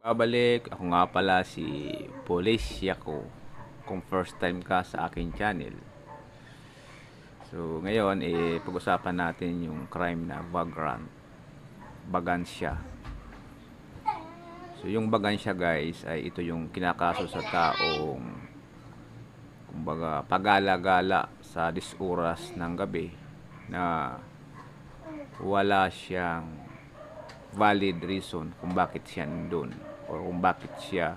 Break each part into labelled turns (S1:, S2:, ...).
S1: Babalik, ako nga pala si Policia Yako kung first time ka sa akin channel. So ngayon, eh, pag-usapan natin yung crime na vagrant, bagansya. So yung bagansya guys, ay ito yung kinakaso sa taong kumbaga pagala-gala sa disoras ng gabi na wala siyang valid reason kung bakit siya nandun or kung bakit siya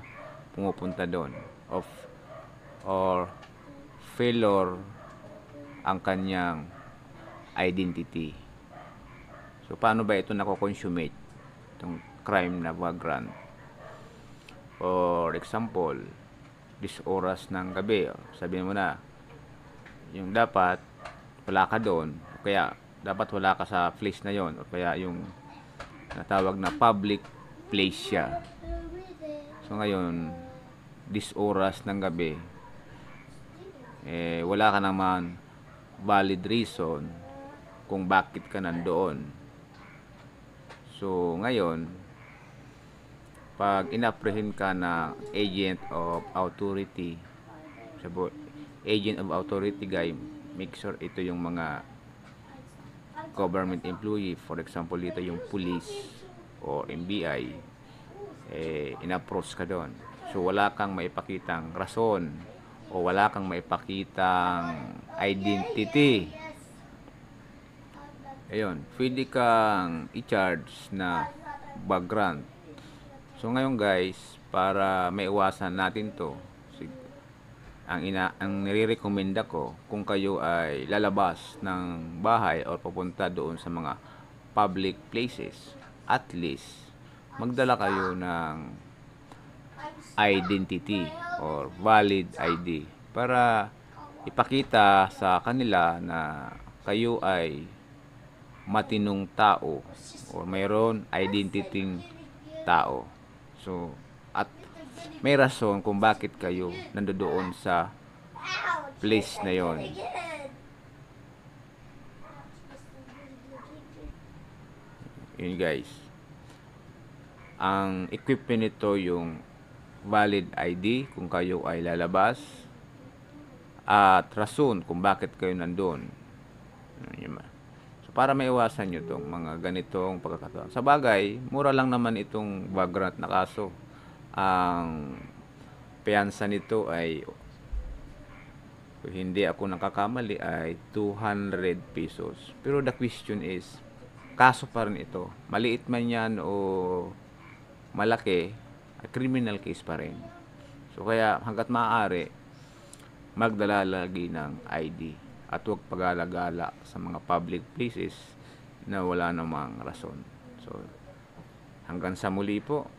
S1: pumupunta doon of or failure ang kanyang identity. So, paano ba ito nako-consummate? Itong crime na vagrant. For example, this oras ng gabi, oh, sabi mo na, yung dapat, wala ka doon, kaya dapat wala ka sa place na yon o kaya yung natawag na public place siya So ngayon, this oras ng gabi, eh, wala ka naman valid reason kung bakit ka nandoon. So ngayon, pag inaprehend ka na agent of authority, agent of authority guy, make sure ito yung mga government employee. For example, ito yung police or MBI eh, in-approach ka doon. So wala kang maipakitang rason o wala kang maipakitang identity. Ayun, pwede kang i-charge na background. So ngayon guys, para maiwasan natin 'to, ang ina ang nirerekomenda ko kung kayo ay lalabas ng bahay or pupunta doon sa mga public places, at least magdala kayo ng identity or valid ID para ipakita sa kanila na kayo ay matinong tao or mayroon identity tao. So, at may rason kung bakit kayo nandoon sa place na yon. Yun guys. Ang equipment nito yung valid ID kung kayo ay lalabas at rason kung bakit kayo nandun. So, para maiwasan nyo itong mga ganitong pagkakataon. Sa bagay, mura lang naman itong vagrant na kaso. Ang piyansa nito ay hindi ako nakakamali ay 200 pesos. Pero the question is, kaso pa rin ito. Maliit man yan o malaki, criminal case pa rin. So kaya hanggat maaari, magdala lagi ng ID at huwag pagalagala sa mga public places na wala namang rason. So hanggang sa muli po.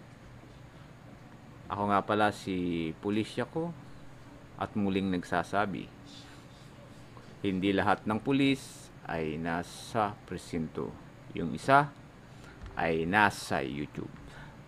S1: Ako nga pala si pulisya ko at muling nagsasabi. Hindi lahat ng pulis ay nasa presinto. Yung isa ay nasa YouTube.